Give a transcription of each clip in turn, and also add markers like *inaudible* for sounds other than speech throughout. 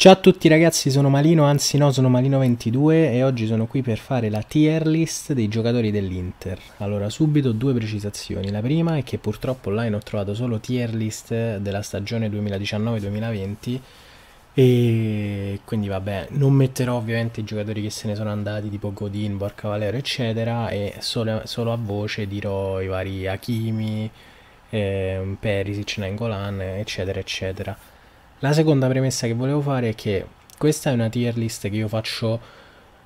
Ciao a tutti ragazzi, sono Malino, anzi no, sono Malino22 e oggi sono qui per fare la tier list dei giocatori dell'Inter. Allora, subito due precisazioni. La prima è che purtroppo online ho trovato solo tier list della stagione 2019-2020 e quindi vabbè, non metterò ovviamente i giocatori che se ne sono andati tipo Godin, Borca Valero eccetera e solo, solo a voce dirò i vari Hakimi, eh, Perisic, Nengolan, eccetera eccetera. La seconda premessa che volevo fare è che questa è una tier list che io faccio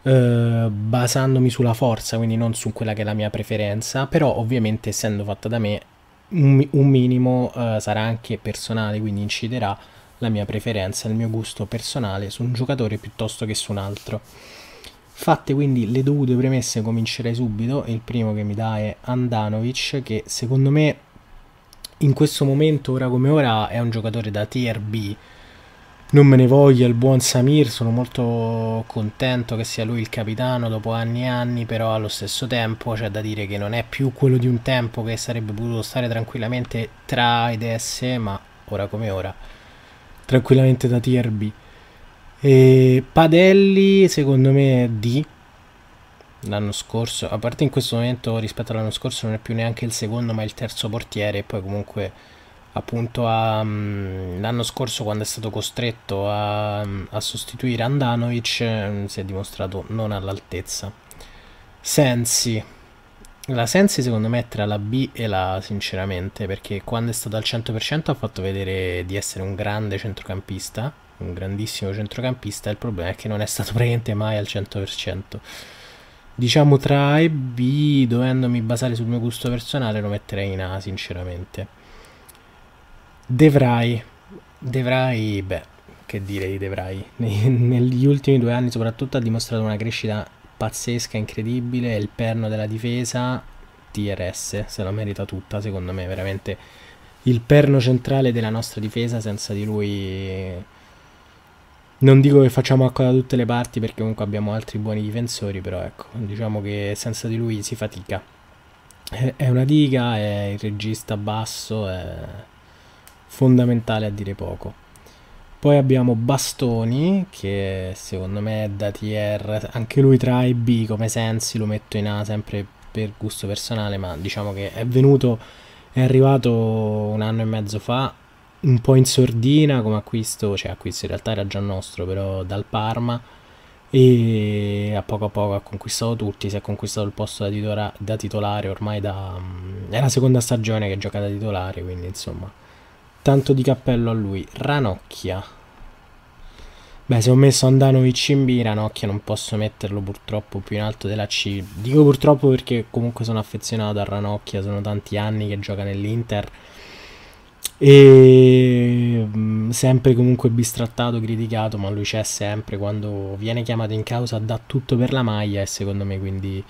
eh, basandomi sulla forza, quindi non su quella che è la mia preferenza, però ovviamente essendo fatta da me un, un minimo eh, sarà anche personale, quindi inciderà la mia preferenza, il mio gusto personale su un giocatore piuttosto che su un altro. Fatte quindi le dovute premesse comincerei subito, il primo che mi dà è Andanovic che secondo me in questo momento, ora come ora, è un giocatore da tier B. Non me ne voglia il buon Samir, sono molto contento che sia lui il capitano dopo anni e anni, però allo stesso tempo c'è da dire che non è più quello di un tempo che sarebbe potuto stare tranquillamente tra ed S, ma ora come ora, tranquillamente da tier B. E Padelli secondo me è D, l'anno scorso, a parte in questo momento rispetto all'anno scorso non è più neanche il secondo ma il terzo portiere e poi comunque appunto mm, l'anno scorso quando è stato costretto a, a sostituire Andanovic mm, si è dimostrato non all'altezza. Sensi, la Sensi secondo me è tra la B e la A, sinceramente perché quando è stato al 100% ha fatto vedere di essere un grande centrocampista, un grandissimo centrocampista, il problema è che non è stato praticamente mai al 100%. Diciamo tra A e B, dovendomi basare sul mio gusto personale, lo metterei in A, sinceramente. Devrai. Devrai, beh, che dire di Devrai. Negli ultimi due anni soprattutto ha dimostrato una crescita pazzesca, incredibile, è il perno della difesa, TRS, se la merita tutta, secondo me, veramente il perno centrale della nostra difesa, senza di lui non dico che facciamo acqua da tutte le parti perché comunque abbiamo altri buoni difensori, però ecco, diciamo che senza di lui si fatica. È una diga, è il regista basso, è fondamentale a dire poco. Poi abbiamo Bastoni, che secondo me è da TR, anche lui tra i B come Sensi, lo metto in A sempre per gusto personale, ma diciamo che è venuto, è arrivato un anno e mezzo fa un po' in sordina come acquisto, cioè acquisto in realtà era già nostro, però dal Parma e a poco a poco ha conquistato tutti, si è conquistato il posto da, titola, da titolare ormai da... Mm, è la seconda stagione che gioca da titolare, quindi insomma, tanto di cappello a lui. Ranocchia. Beh, se ho messo Andanovic in B, Ranocchia non posso metterlo purtroppo più in alto della C. Dico purtroppo perché comunque sono affezionato a Ranocchia, sono tanti anni che gioca nell'Inter e mm, sempre comunque bistrattato, criticato, ma lui c'è sempre, quando viene chiamato in causa dà tutto per la maglia e secondo me quindi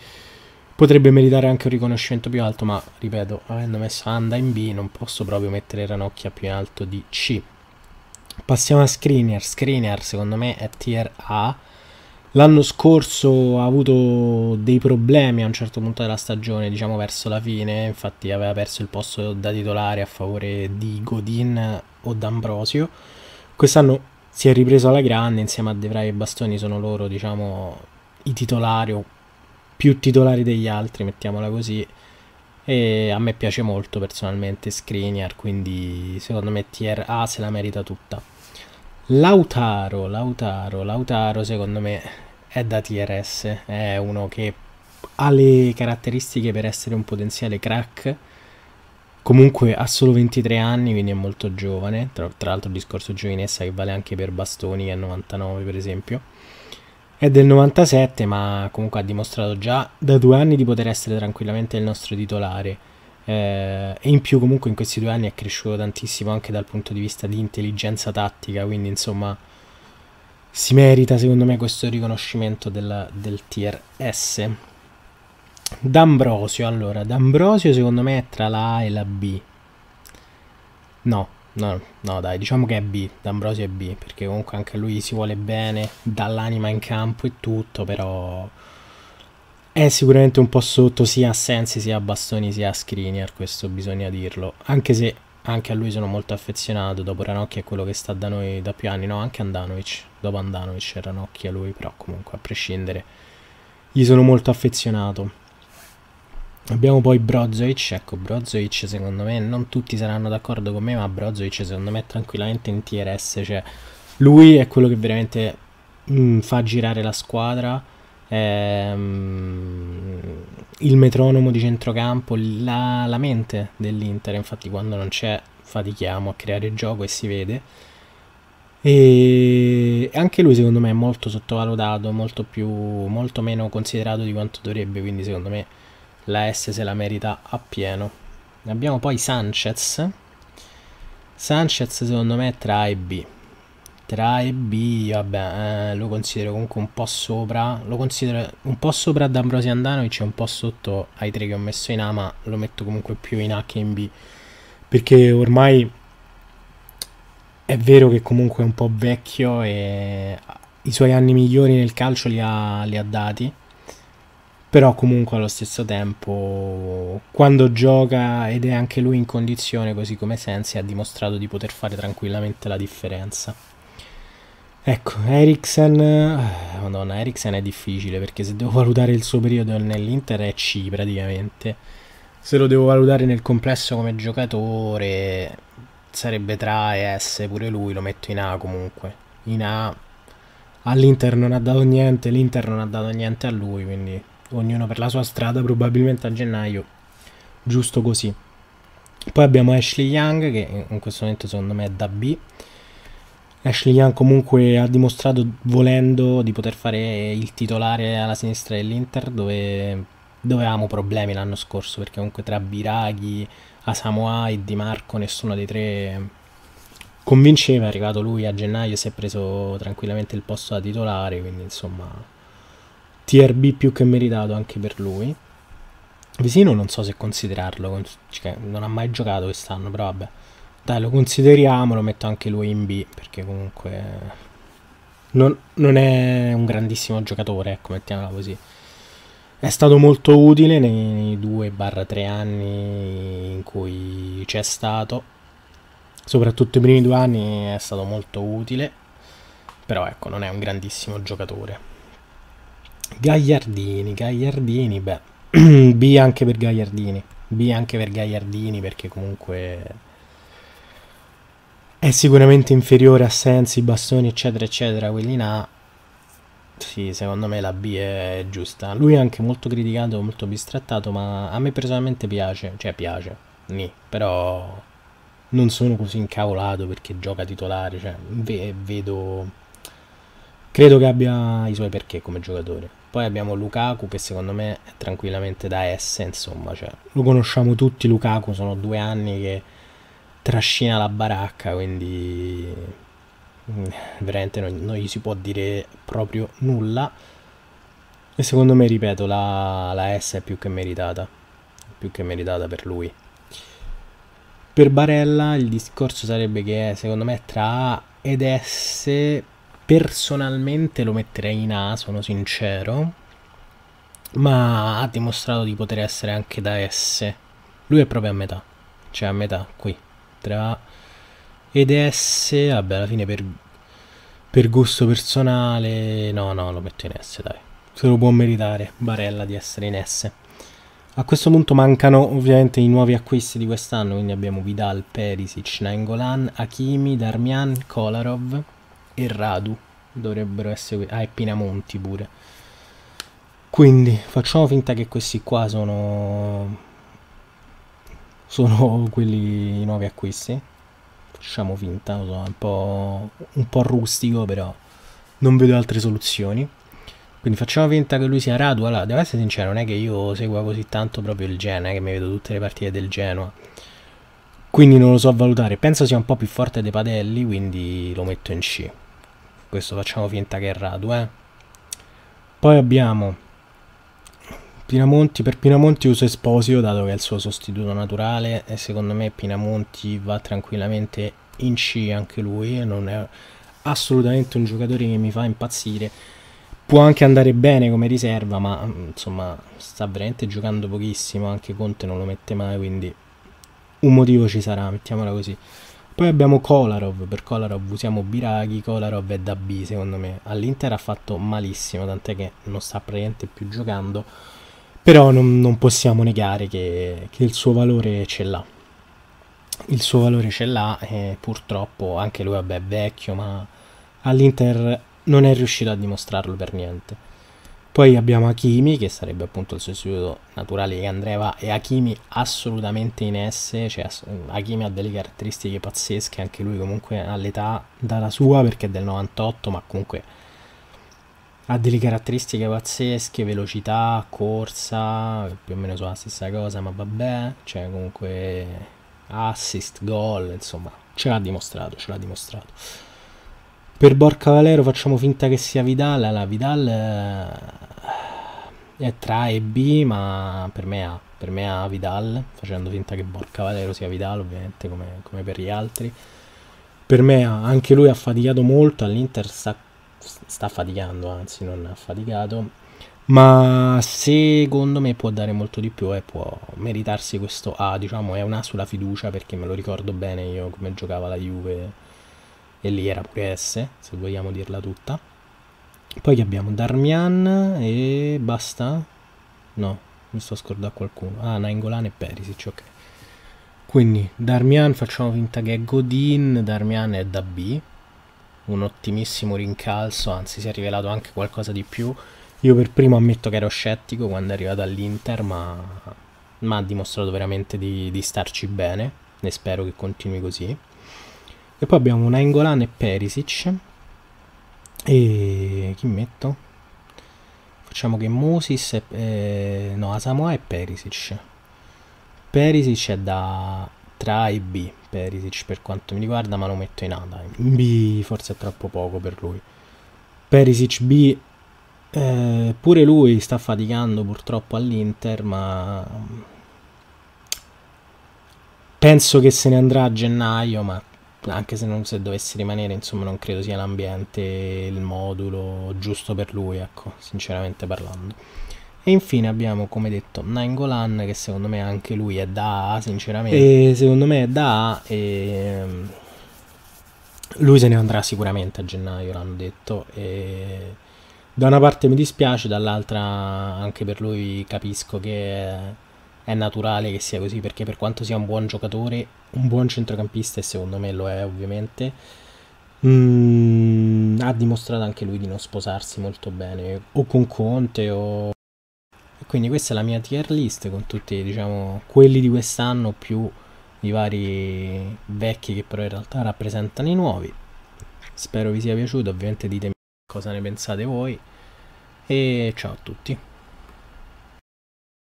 potrebbe meritare anche un riconoscimento più alto, ma ripeto, avendo messo Anda in B non posso proprio mettere Ranocchia più in alto di C. Passiamo a Screener, Screener secondo me è tier A, L'anno scorso ha avuto dei problemi a un certo punto della stagione, diciamo verso la fine, infatti aveva perso il posto da titolare a favore di Godin o D'Ambrosio. Quest'anno si è ripreso alla grande, insieme a De Vrij e Bastoni sono loro, diciamo, i titolari o più titolari degli altri, mettiamola così. E a me piace molto personalmente Skriniar, quindi secondo me Tier A se la merita tutta. Lautaro, Lautaro, Lautaro secondo me è da TRS, è uno che ha le caratteristiche per essere un potenziale crack, comunque ha solo 23 anni quindi è molto giovane, tra, tra l'altro il discorso giovinezza che vale anche per Bastoni che è 99 per esempio, è del 97 ma comunque ha dimostrato già da due anni di poter essere tranquillamente il nostro titolare eh, e in più comunque in questi due anni è cresciuto tantissimo anche dal punto di vista di intelligenza tattica, quindi insomma si merita secondo me questo riconoscimento della, del tier S. D'Ambrosio, allora, D'Ambrosio secondo me è tra la A e la B. No, no, no dai, diciamo che è B, D'Ambrosio è B, perché comunque anche lui si vuole bene, dall'anima in campo e tutto, però è sicuramente un po' sotto sia a Sensi sia a Bastoni sia a Skriniar, questo bisogna dirlo. Anche se anche a lui sono molto affezionato, dopo Ranocchi è quello che sta da noi da più anni, no, anche Andanovic, dopo Andanovic è Ranocchi a lui, però comunque a prescindere gli sono molto affezionato. Abbiamo poi Brozovic, ecco Brozovic secondo me, non tutti saranno d'accordo con me, ma Brozovic secondo me tranquillamente in TRS, cioè lui è quello che veramente mh, mm, fa girare la squadra ehm, il metronomo di centrocampo, la, la mente dell'Inter, infatti quando non c'è fatichiamo a creare gioco e si vede. E anche lui secondo me è molto sottovalutato, molto, più, molto meno considerato di quanto dovrebbe, quindi secondo me la S se la merita appieno. Abbiamo poi Sanchez. Sanchez secondo me è tra A e B, tra A e B, vabbè, eh, lo considero comunque un po' sopra, lo considero un po' sopra ad Ambrosi Andano, e un po' sotto ai tre che ho messo in A, ma lo metto comunque più in A che in B, perché ormai è vero che comunque è un po' vecchio e i suoi anni migliori nel calcio li ha, li ha dati, però comunque allo stesso tempo quando gioca ed è anche lui in condizione così come Sensi ha dimostrato di poter fare tranquillamente la differenza. Ecco, Eriksen... Eh, Madonna, Eriksen è difficile perché se devo valutare il suo periodo nell'Inter è C praticamente. Se lo devo valutare nel complesso come giocatore sarebbe tra e S pure lui, lo metto in A comunque. In A all'Inter non ha dato niente, l'Inter non ha dato niente a lui, quindi ognuno per la sua strada probabilmente a gennaio. Giusto così. Poi abbiamo Ashley Young che in questo momento secondo me è da B. Ashley Young comunque ha dimostrato volendo di poter fare il titolare alla sinistra dell'Inter dove, dove avevamo problemi l'anno scorso perché comunque tra Biraghi, Asamoa e Di Marco nessuno dei tre convinceva, è arrivato lui a gennaio e si è preso tranquillamente il posto da titolare, quindi insomma TRB più che meritato anche per lui. Visino non so se considerarlo, cioè, non ha mai giocato quest'anno, però vabbè. Dai, lo consideriamo, lo metto anche lui in B, perché comunque non, non è un grandissimo giocatore, ecco, mettiamola così. È stato molto utile nei 2-3 anni in cui c'è stato, soprattutto i primi due anni è stato molto utile, però ecco, non è un grandissimo giocatore. Gagliardini, Gagliardini, beh, *clears throat* B anche per Gagliardini, B anche per Gagliardini perché comunque è sicuramente inferiore a Sensi, Bastoni, eccetera, eccetera. Quelli in A, sì, secondo me la B è giusta. Lui è anche molto criticato, molto bistrattato, ma a me personalmente piace, cioè piace, nì, però non sono così incavolato perché gioca titolare, cioè ve vedo... Credo che abbia i suoi perché come giocatore. Poi abbiamo Lukaku che secondo me è tranquillamente da S, insomma, cioè, lo conosciamo tutti Lukaku, sono due anni che trascina la baracca, quindi mm, veramente non, non, gli si può dire proprio nulla. E secondo me, ripeto, la, la S è più che meritata, più che meritata per lui. Per Barella il discorso sarebbe che eh, secondo me tra A ed S personalmente lo metterei in A, sono sincero, ma ha dimostrato di poter essere anche da S. Lui è proprio a metà, cioè a metà qui tra EDS, vabbè alla fine per, per gusto personale, no no lo metto in S dai, se lo può meritare Barella di essere in S. A questo punto mancano ovviamente i nuovi acquisti di quest'anno, quindi abbiamo Vidal, Perisic, Nangolan, Hakimi, Darmian, Kolarov e Radu. Dovrebbero essere... Ah, e Pinamonti pure. Quindi facciamo finta che questi qua sono sono *laughs* quelli i nuovi acquisti. Facciamo finta, lo so, un, po', un po' rustico, però non vedo altre soluzioni. Quindi facciamo finta che lui sia Radu. Allora, devo essere sincero, non è che io segua così tanto proprio il Genoa, che mi vedo tutte le partite del Genoa. Quindi non lo so valutare. Penso sia un po' più forte dei Padelli, quindi lo metto in C. Questo facciamo finta che è Radu, eh. Poi abbiamo Pinamonti, per Pinamonti uso Esposito dato che è il suo sostituto naturale e secondo me Pinamonti va tranquillamente in C anche lui e non è assolutamente un giocatore che mi fa impazzire. Può anche andare bene come riserva, ma mm, insomma sta veramente giocando pochissimo, anche Conte non lo mette mai, quindi un motivo ci sarà, mettiamola così. Poi abbiamo Kolarov, per Kolarov usiamo Biraghi, Kolarov è da B secondo me. All'Inter ha fatto malissimo, tant'è che non sta praticamente più giocando però non, non possiamo negare che, che, il suo valore ce l'ha. Il suo valore ce l'ha e purtroppo anche lui vabbè, è vecchio, ma all'Inter non è riuscito a dimostrarlo per niente. Poi abbiamo Hakimi, che sarebbe appunto il sostituto naturale di Andreva, e Hakimi assolutamente in S, cioè Hakimi ha delle caratteristiche pazzesche, anche lui comunque all'età dalla sua, perché è del 98, ma comunque ha delle caratteristiche pazzesche, velocità, corsa, più o meno sono la stessa cosa, ma vabbè, cioè comunque assist, gol, insomma, ce l'ha dimostrato, ce l'ha dimostrato. Per Borca Valero facciamo finta che sia Vidal, la Vidal eh, è tra A e B, ma per me A, per me A Vidal, facendo finta che Borca Valero sia Vidal, ovviamente come, come per gli altri. Per me A, anche lui ha faticato molto, all'Inter sta sta faticando, anzi non ha faticato, ma secondo me può dare molto di più e eh, può meritarsi questo A, ah, diciamo è un A sulla fiducia perché me lo ricordo bene io come giocava la Juve e lì era pure S, se vogliamo dirla tutta. Poi abbiamo Darmian e basta? No, mi sto scordando qualcuno. Ah, Nangolan e Perisic, ok. Quindi Darmian facciamo finta che è Godin, Darmian è da B, un ottimissimo rincalzo, anzi si è rivelato anche qualcosa di più. Io per primo ammetto che ero scettico quando è arrivato all'Inter, ma, ma, ha dimostrato veramente di, di, starci bene e spero che continui così. E poi abbiamo un Angolan e Perisic. E chi metto? Facciamo che Moses e... Eh, no, Asamoah e Perisic. Perisic è da tra A e B, Perisic per quanto mi riguarda, ma lo metto in A, dai. B forse è troppo poco per lui. Perisic B, eh, pure lui sta faticando purtroppo all'Inter, ma mm, penso che se ne andrà a gennaio, ma anche se, non, se dovesse rimanere, insomma, non credo sia l'ambiente, il modulo giusto per lui, ecco, sinceramente parlando. E infine abbiamo, come detto, Nangolan, che secondo me anche lui è da A, sinceramente. E secondo me è da A e mm, lui se ne andrà sicuramente a gennaio, l'hanno detto. E da una parte mi dispiace, dall'altra anche per lui capisco che è naturale che sia così, perché per quanto sia un buon giocatore, un buon centrocampista, e secondo me lo è ovviamente, mh, mm, ha dimostrato anche lui di non sposarsi molto bene, o con Conte o... Quindi questa è la mia tier list con tutti, diciamo, quelli di quest'anno più i vari vecchi che però in realtà rappresentano i nuovi. Spero vi sia piaciuto, ovviamente ditemi cosa ne pensate voi e ciao a tutti.